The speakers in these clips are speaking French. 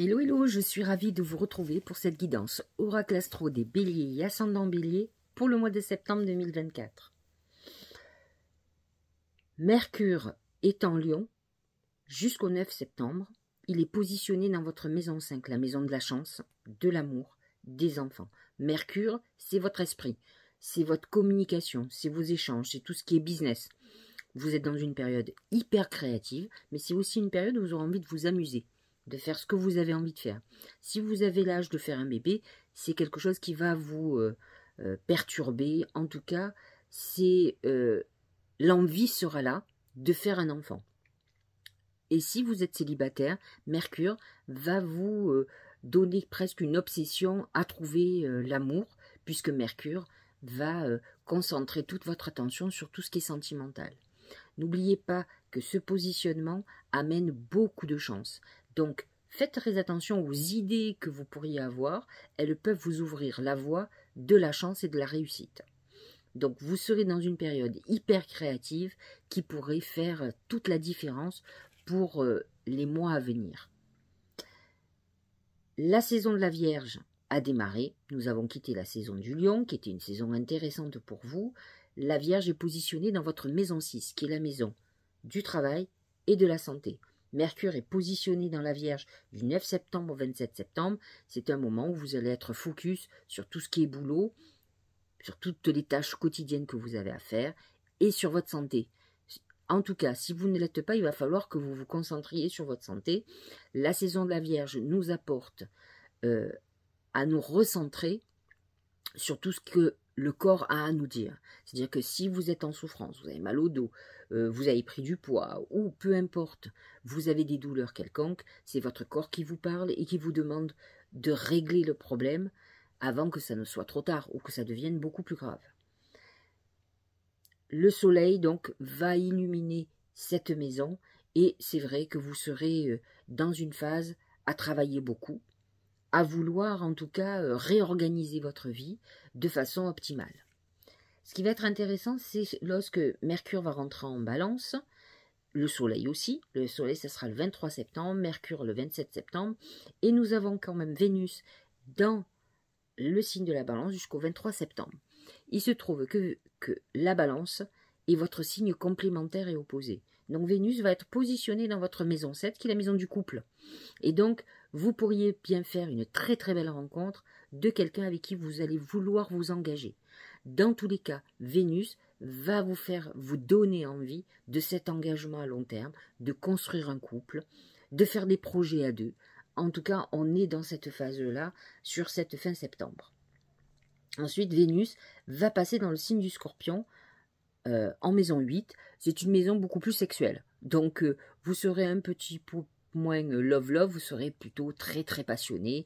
Hello, hello, je suis ravie de vous retrouver pour cette guidance Oracle Astro des Béliers et Ascendant Bélier pour le mois de septembre 2024. Mercure est en Lyon jusqu'au 9 septembre. Il est positionné dans votre maison 5, la maison de la chance, de l'amour, des enfants. Mercure, c'est votre esprit, c'est votre communication, c'est vos échanges, c'est tout ce qui est business. Vous êtes dans une période hyper créative, mais c'est aussi une période où vous aurez envie de vous amuser de faire ce que vous avez envie de faire. Si vous avez l'âge de faire un bébé, c'est quelque chose qui va vous euh, euh, perturber. En tout cas, c'est euh, l'envie sera là de faire un enfant. Et si vous êtes célibataire, Mercure va vous donner presque une obsession à trouver l'amour, puisque Mercure va concentrer toute votre attention sur tout ce qui est sentimental. N'oubliez pas que ce positionnement amène beaucoup de chance. Donc, faites très attention aux idées que vous pourriez avoir, elles peuvent vous ouvrir la voie de la chance et de la réussite. Donc vous serez dans une période hyper créative qui pourrait faire toute la différence pour euh, les mois à venir. La saison de la Vierge a démarré, nous avons quitté la saison du Lion qui était une saison intéressante pour vous. La Vierge est positionnée dans votre maison 6 qui est la maison du travail et de la santé. Mercure est positionné dans la Vierge du 9 septembre au 27 septembre. C'est un moment où vous allez être focus sur tout ce qui est boulot, sur toutes les tâches quotidiennes que vous avez à faire et sur votre santé. En tout cas, si vous ne l'êtes pas, il va falloir que vous vous concentriez sur votre santé. La saison de la Vierge nous apporte euh, à nous recentrer sur tout ce que le corps a à nous dire. C'est-à-dire que si vous êtes en souffrance, vous avez mal au dos, euh, vous avez pris du poids, ou peu importe, vous avez des douleurs quelconques, c'est votre corps qui vous parle et qui vous demande de régler le problème avant que ça ne soit trop tard ou que ça devienne beaucoup plus grave. Le soleil, donc, va illuminer cette maison et c'est vrai que vous serez euh, dans une phase à travailler beaucoup, à vouloir en tout cas euh, réorganiser votre vie de façon optimale. Ce qui va être intéressant, c'est lorsque Mercure va rentrer en balance, le Soleil aussi, le Soleil ce sera le 23 septembre, Mercure le 27 septembre, et nous avons quand même Vénus dans le signe de la balance jusqu'au 23 septembre. Il se trouve que, que la balance et votre signe complémentaire et opposé. Donc Vénus va être positionnée dans votre maison 7, qui est la maison du couple. Et donc, vous pourriez bien faire une très très belle rencontre de quelqu'un avec qui vous allez vouloir vous engager. Dans tous les cas, Vénus va vous faire vous donner envie de cet engagement à long terme, de construire un couple, de faire des projets à deux. En tout cas, on est dans cette phase-là sur cette fin septembre. Ensuite, Vénus va passer dans le signe du scorpion euh, en maison 8, c'est une maison beaucoup plus sexuelle. Donc euh, vous serez un petit peu moins euh, love-love, vous serez plutôt très très passionné,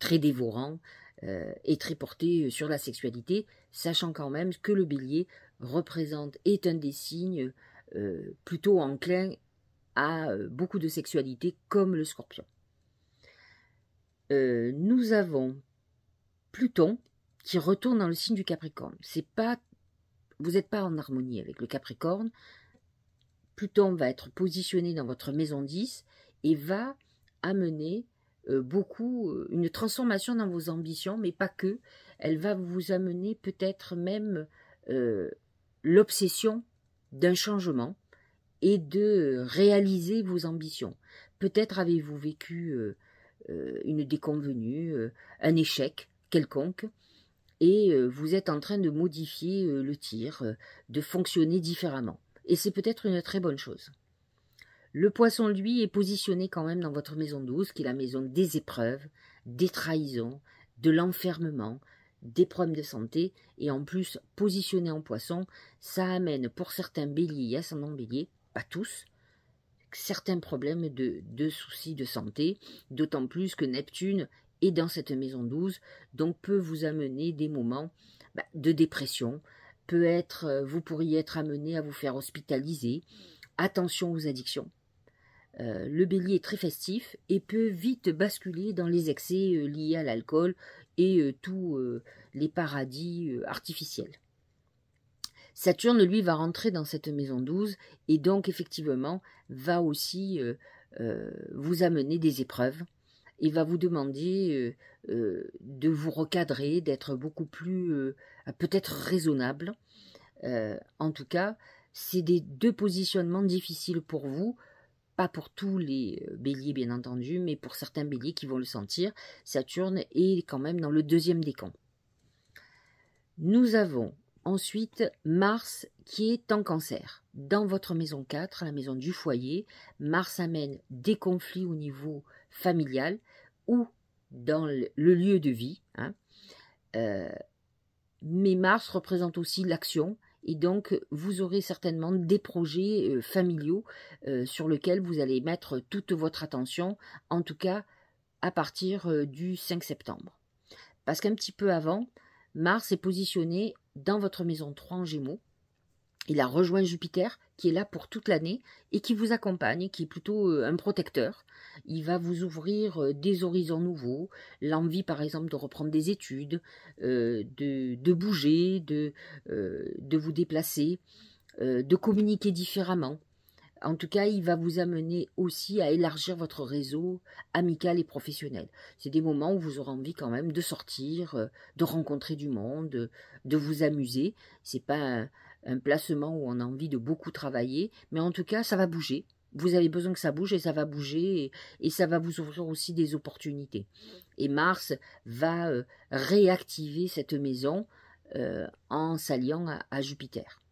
très dévorant et très porté sur la sexualité, sachant quand même que le bélier représente, est un des signes plutôt enclin à beaucoup de sexualité comme le scorpion. nous avons Pluton qui retourne dans le signe du Capricorne. C'est pas vous n'êtes pas en harmonie avec le Capricorne, Pluton va être positionné dans votre maison 10 et va amener euh, beaucoup euh, une transformation dans vos ambitions, mais pas que. Elle va vous amener peut-être même euh, l'obsession d'un changement et de réaliser vos ambitions. Peut-être avez-vous vécu une déconvenue, un échec quelconque, et euh, vous êtes en train de modifier euh, le tir, euh, de fonctionner différemment. Et c'est peut-être une très bonne chose. Le poisson, lui, est positionné quand même dans votre maison 12, qui est la maison des épreuves, des trahisons, de l'enfermement, des problèmes de santé, et en plus, positionné en poisson, ça amène pour certains béliers et ascendants béliers, pas tous, certains problèmes de, de soucis de santé, d'autant plus que Neptune et dans cette maison 12, donc peut vous amener des moments bah, de dépression, peut être, euh, vous pourriez être amené à vous faire hospitaliser. Attention aux addictions. Euh, le bélier est très festif et peut vite basculer dans les excès euh, liés à l'alcool et tous les paradis artificiels. Saturne, lui, va rentrer dans cette maison 12 et donc effectivement va aussi vous amener des épreuves il va vous demander euh, euh, de vous recadrer, d'être beaucoup plus euh, peut-être raisonnable. en tout cas, c'est des deux positionnements difficiles pour vous, pas pour tous les béliers bien entendu, mais pour certains béliers qui vont le sentir. Saturne est quand même dans le deuxième décan. Nous avons ensuite Mars qui est en cancer. Dans votre maison 4, la maison du foyer, Mars amène des conflits au niveau familial ou dans le lieu de vie. Hein. Euh, mais Mars représente aussi l'action et donc vous aurez certainement des projets euh, familiaux euh, sur lesquels vous allez mettre toute votre attention, en tout cas à partir du 5 septembre. Parce qu'un petit peu avant, Mars est positionné dans votre maison 3 en Gémeaux il a rejoint Jupiter, qui est là pour toute l'année et qui vous accompagne, qui est plutôt euh, un protecteur. Il va vous ouvrir euh, des horizons nouveaux, l'envie par exemple de reprendre des études, euh, de, bouger, de, de vous déplacer, de communiquer différemment. En tout cas, il va vous amener aussi à élargir votre réseau amical et professionnel. C'est des moments où vous aurez envie quand même de sortir, de rencontrer du monde, de vous amuser. C'est pas un placement où on a envie de beaucoup travailler, mais en tout cas, ça va bouger. Vous avez besoin que ça bouge et ça va bouger et, ça va vous ouvrir aussi des opportunités. Et Mars va euh, réactiver cette maison euh, en s'alliant à, Jupiter.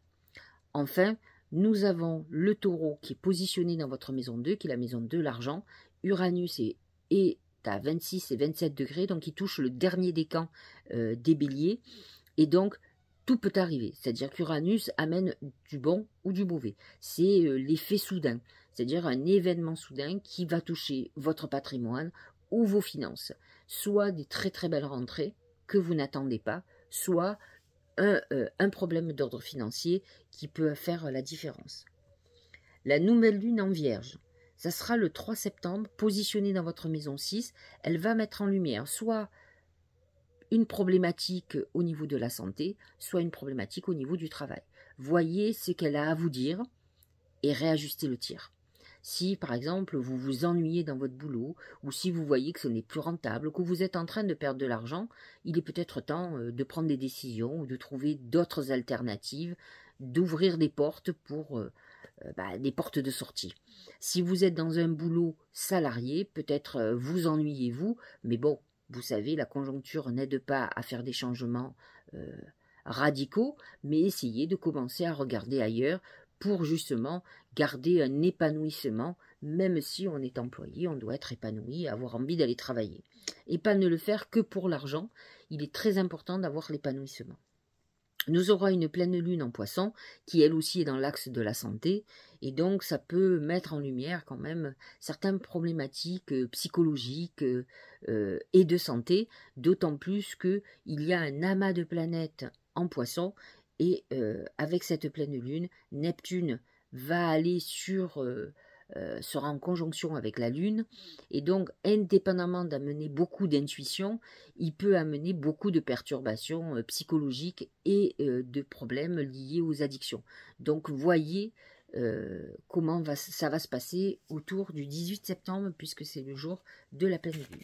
Enfin, nous avons le taureau qui est positionné dans votre maison 2, qui est la maison de l'argent. Uranus est, à 26 et 27 degrés, donc il touche le dernier décan des, euh, camps des béliers. Et donc, tout peut arriver. C'est-à-dire qu'Uranus amène du bon ou du mauvais. C'est euh, l'effet soudain, c'est-à-dire un événement soudain qui va toucher votre patrimoine ou vos finances. Soit des très très belles rentrées que vous n'attendez pas, soit un, euh, un problème d'ordre financier qui peut faire la différence. La nouvelle lune en vierge. Ça sera le 3 septembre, positionnée dans votre maison 6, elle va mettre en lumière soit une problématique au niveau de la santé, soit une problématique au niveau du travail. Voyez ce qu'elle a à vous dire et réajustez le tir. Si, par exemple, vous vous ennuyez dans votre boulot, ou si vous voyez que ce n'est plus rentable, que vous êtes en train de perdre de l'argent, il est peut-être temps euh, de prendre des décisions ou de trouver d'autres alternatives, d'ouvrir des portes pour euh, euh, bah, des portes de sortie. Si vous êtes dans un boulot salarié, peut-être vous ennuyez-vous, mais bon, vous savez, la conjoncture n'aide pas à faire des changements euh, radicaux, mais essayez de commencer à regarder ailleurs pour justement garder un épanouissement. Même si on est employé, on doit être épanoui, avoir envie d'aller travailler. Et pas ne le faire que pour l'argent. Il est très important d'avoir l'épanouissement nous aurons une pleine lune en poisson, qui elle aussi est dans l'axe de la santé, et donc ça peut mettre en lumière quand même certaines problématiques euh, psychologiques euh, euh, et de santé, d'autant plus qu'il y a un amas de planètes en poisson, et avec cette pleine lune, Neptune va aller sur... Euh, sera en conjonction avec la Lune, et donc indépendamment d'amener beaucoup d'intuition, il peut amener beaucoup de perturbations euh, psychologiques et euh, de problèmes liés aux addictions. Donc voyez comment ça va se passer autour du 18 septembre, puisque c'est le jour de la pleine Lune.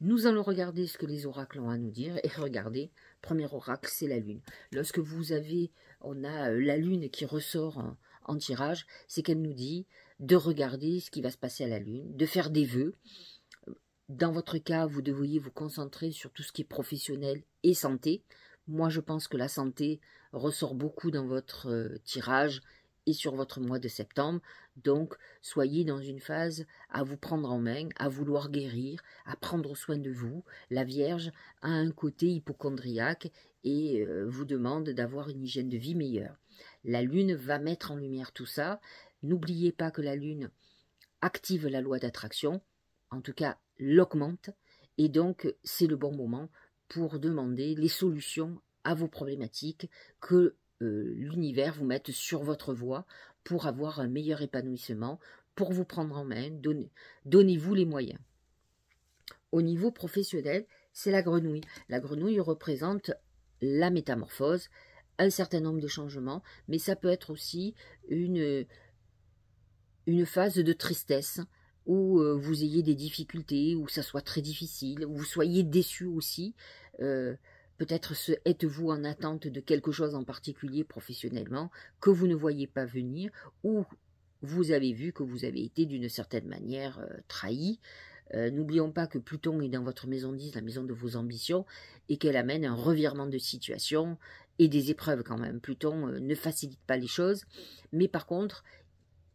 Nous allons regarder ce que les oracles ont à nous dire et regardez, premier oracle, c'est la lune. Lorsque vous avez, on a la lune qui ressort en tirage, c'est qu'elle nous dit de regarder ce qui va se passer à la Lune, de faire des vœux. Dans votre cas, vous devriez vous concentrer sur tout ce qui est professionnel et santé. Moi, je pense que la santé ressort beaucoup dans votre euh, tirage et sur votre mois de septembre. Donc, soyez dans une phase à vous prendre en main, à vouloir guérir, à prendre soin de vous. La Vierge a un côté hypochondriaque et euh, vous demande d'avoir une hygiène de vie meilleure. La Lune va mettre en lumière tout ça. N'oubliez pas que la Lune active la loi d'attraction, en tout cas l'augmente, et donc c'est le bon moment pour demander les solutions à vos problématiques que euh, l'univers vous mette sur votre voie pour avoir un meilleur épanouissement, pour vous prendre en main, donnez-vous les moyens. Au niveau professionnel, c'est la grenouille. La grenouille représente la métamorphose, un certain nombre de changements, mais ça peut être aussi une, une phase de tristesse où euh, vous ayez des difficultés, où ça soit très difficile, où vous soyez déçu aussi. Euh, peut-être êtes-vous en attente de quelque chose en particulier professionnellement que vous ne voyez pas venir ou vous avez vu que vous avez été d'une certaine manière euh, trahi. N'oublions pas que Pluton est dans votre maison 10, la maison de vos ambitions, et qu'elle amène un revirement de situation et des épreuves quand même. Pluton ne facilite pas les choses, mais par contre,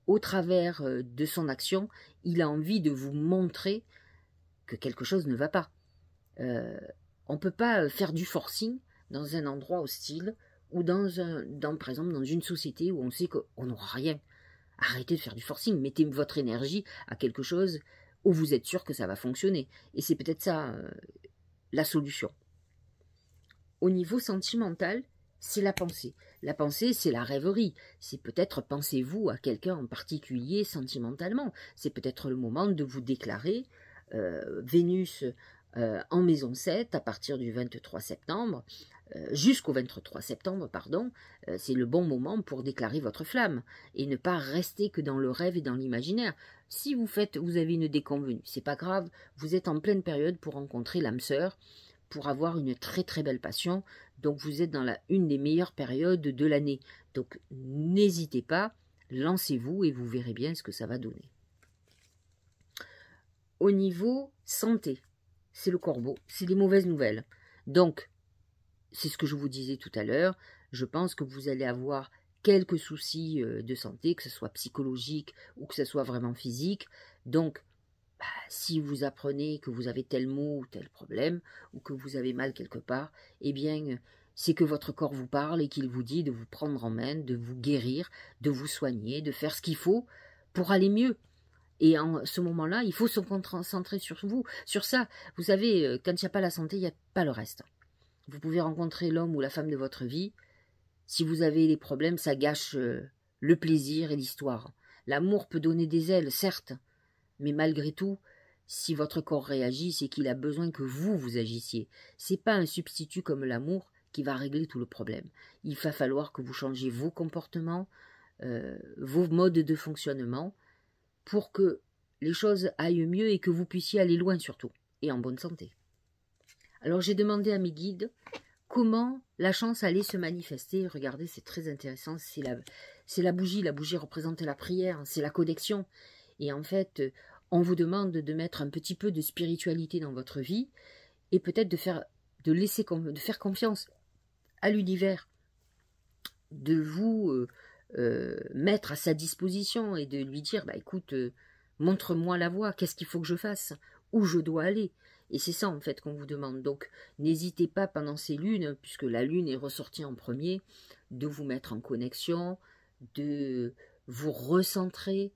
au travers euh, de son action, il a envie de vous montrer que quelque chose ne va pas. Euh, on ne peut pas euh, faire du forcing dans un endroit hostile ou dans, un, dans une société où on sait qu'on n'aura rien. Arrêtez de faire du forcing, mettez votre énergie à quelque chose où vous êtes sûr que ça va fonctionner. Et c'est peut-être ça la solution. Au niveau sentimental, c'est la pensée. La pensée, c'est la rêverie. C'est peut-être pensez-vous à quelqu'un en particulier sentimentalement. C'est peut-être le moment de vous déclarer euh, Vénus euh, en maison 7 à partir du 23 septembre. Euh, jusqu'au 23 septembre, pardon, c'est le bon moment pour déclarer votre flamme et ne pas rester que dans le rêve et dans l'imaginaire. Si vous faites, vous avez une déconvenue, c'est pas grave, vous êtes en pleine période pour rencontrer l'âme sœur pour avoir une très très belle passion. Donc vous êtes dans la, une des meilleures périodes de l'année. Donc n'hésitez pas, lancez-vous et vous verrez bien ce que ça va donner. Au niveau santé, c'est le corbeau, c'est des mauvaises nouvelles. Donc, c'est ce que je vous disais tout à l'heure, je pense que vous allez avoir quelques soucis euh, de santé, que ce soit psychologique ou que ce soit vraiment physique. Donc, bah, si vous apprenez que vous avez tel mot ou tel problème, ou que vous avez mal quelque part, eh bien, euh, c'est que votre corps vous parle et qu'il vous dit de vous prendre en main, de vous guérir, de vous soigner, de faire ce qu'il faut pour aller mieux. Et en ce moment-là, il faut se concentrer sur vous, sur ça. Vous savez, euh, quand il n'y a pas la santé, il n'y a pas le reste. Vous pouvez rencontrer l'homme ou la femme de votre vie. Si vous avez des problèmes, ça gâche euh, le plaisir et l'histoire. L'amour peut donner des ailes, certes, mais malgré tout, si votre corps réagit, c'est qu'il a besoin que vous vous agissiez. C'est pas un substitut comme l'amour qui va régler tout le problème. Il va falloir que vous changiez vos comportements, euh, vos modes de fonctionnement, pour que les choses aillent mieux et que vous puissiez aller loin surtout, et en bonne santé. Alors j'ai demandé à mes guides comment la chance allait se manifester. Regardez, c'est très intéressant, c'est la, la bougie, la bougie représentait la prière, c'est la connexion. Et en fait, on vous demande de mettre un petit peu de spiritualité dans votre vie et peut-être de faire, de laisser, de faire confiance à l'univers, de vous euh, euh, mettre à sa disposition et de lui dire, bah écoute, euh, montre-moi la voie, qu'est-ce qu'il faut que je fasse, où je dois aller. Et c'est ça en fait qu'on vous demande. Donc n'hésitez pas pendant ces lunes, puisque la lune est ressortie en premier, de vous mettre en connexion, de vous recentrer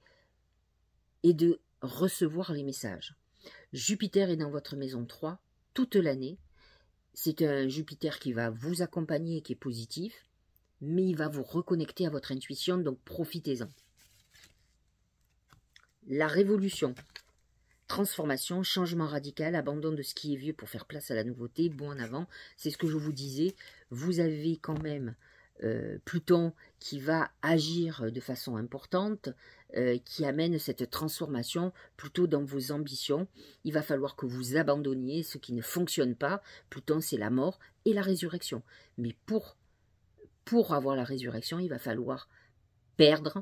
et de recevoir les messages. Jupiter est dans votre maison 3 toute l'année. C'est un Jupiter qui va vous accompagner et qui est positif, mais il va vous reconnecter à votre intuition, donc profitez-en. La révolution. Transformation, changement radical, abandon de ce qui est vieux pour faire place à la nouveauté, bon en avant, c'est ce que je vous disais. Vous avez quand même euh, Pluton qui va agir de façon importante, euh, qui amène cette transformation plutôt dans vos ambitions. Il va falloir que vous abandonniez ce qui ne fonctionne pas. Pluton, c'est la mort et la résurrection. Mais pour, pour avoir la résurrection, il va falloir perdre,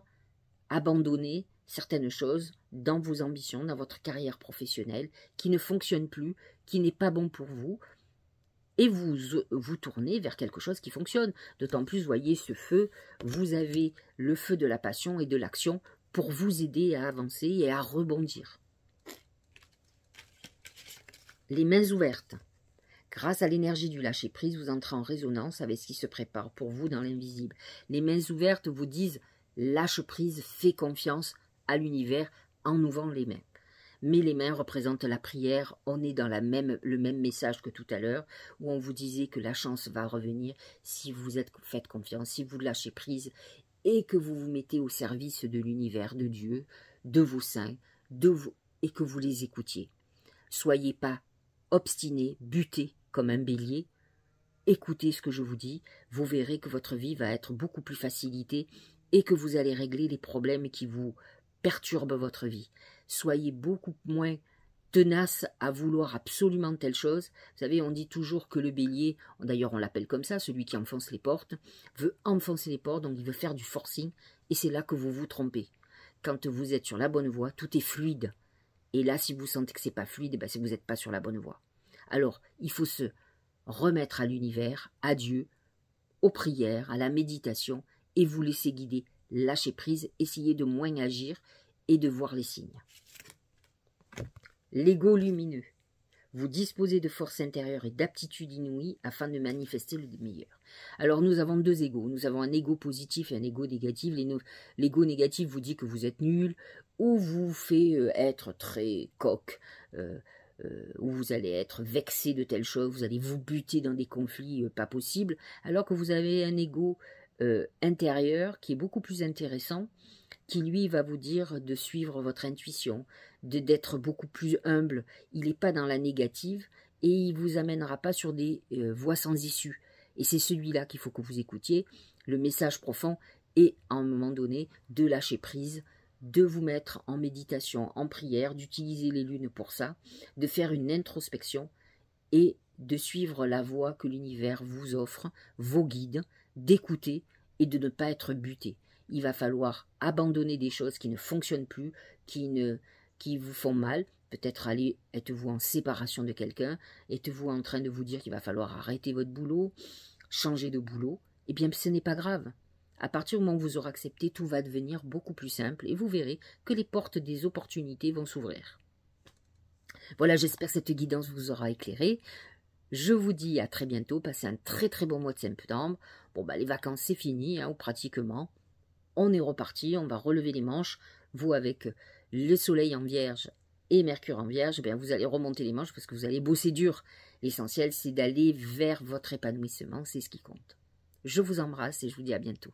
abandonner certaines choses dans vos ambitions, dans votre carrière professionnelle, qui ne fonctionne plus, qui n'est pas bon pour vous, et vous vous tournez vers quelque chose qui fonctionne. D'autant plus, voyez ce feu, vous avez le feu de la passion et de l'action pour vous aider à avancer et à rebondir. Les mains ouvertes. Grâce à l'énergie du lâcher-prise, vous entrez en résonance avec ce qui se prépare pour vous dans l'invisible. Les mains ouvertes vous disent lâche-prise, fais confiance à l'univers en ouvrant les mains mais les mains représentent la prière. On est dans même, le même message que tout à l'heure, où on vous disait que la chance va revenir si vous êtes, faites confiance, si vous lâchez prise et que vous vous mettez au service de l'univers, de Dieu, de vos saints, de vous, et que vous les écoutiez. Soyez pas obstinés, butés comme un bélier. Écoutez ce que je vous dis, vous verrez que votre vie va être beaucoup plus facilitée et que vous allez régler les problèmes qui vous perturbent votre vie soyez beaucoup moins tenace à vouloir absolument telle chose. Vous savez, on dit toujours que le bélier, d'ailleurs on l'appelle comme ça, celui qui enfonce les portes, veut enfoncer les portes, donc il veut faire du forcing, et c'est là que vous vous trompez. Quand vous êtes sur la bonne voie, tout est fluide. Et là, si vous sentez que c'est pas fluide, ben, c'est que vous n'êtes pas sur la bonne voie. Alors, il faut se remettre à l'univers, à Dieu, aux prières, à la méditation, et vous laisser guider, lâcher prise, essayer de moins agir et de voir les signes l'ego lumineux. Vous disposez de forces intérieures et d'aptitudes inouïes afin de manifester le meilleur. Alors nous avons deux égaux. Nous avons un égo positif et un égo négatif. L'ego négatif vous dit que vous êtes nul ou vous fait euh, être très coq. Euh, euh, ou vous allez être vexé de telles choses, vous allez vous buter dans des conflits pas possibles, alors que vous avez un ego intérieur qui est beaucoup plus intéressant, qui lui va vous dire de suivre votre intuition, d'être beaucoup plus humble. Il n'est pas dans la négative et il ne vous amènera pas sur des euh, voies sans issue. Et c'est celui-là qu'il faut que vous écoutiez, le message profond et à un moment donné de lâcher prise, de vous mettre en méditation, en prière, d'utiliser les lunes pour ça, de faire une introspection et de suivre la voie que l'univers vous offre, vos guides, d'écouter et de ne pas être buté. Il va falloir abandonner des choses qui ne fonctionnent plus, qui ne qui vous font mal, peut-être allez, êtes-vous en séparation de quelqu'un, êtes-vous en train de vous dire qu'il va falloir arrêter votre boulot, changer de boulot, eh bien ce n'est pas grave. À partir du moment où vous aurez accepté, tout va devenir beaucoup plus simple et vous verrez que les portes des opportunités vont s'ouvrir. Voilà, j'espère que cette guidance vous aura éclairé. Je vous dis à très bientôt, passez un très très bon mois de septembre. Bon bah les vacances c'est fini, hein, ou pratiquement. On est reparti, on va relever les manches, vous avec le soleil en vierge et Mercure en vierge, bien vous allez remonter les manches parce que vous allez bosser dur. L'essentiel, c'est d'aller vers votre épanouissement, c'est ce qui compte. Je vous embrasse et je vous dis à bientôt.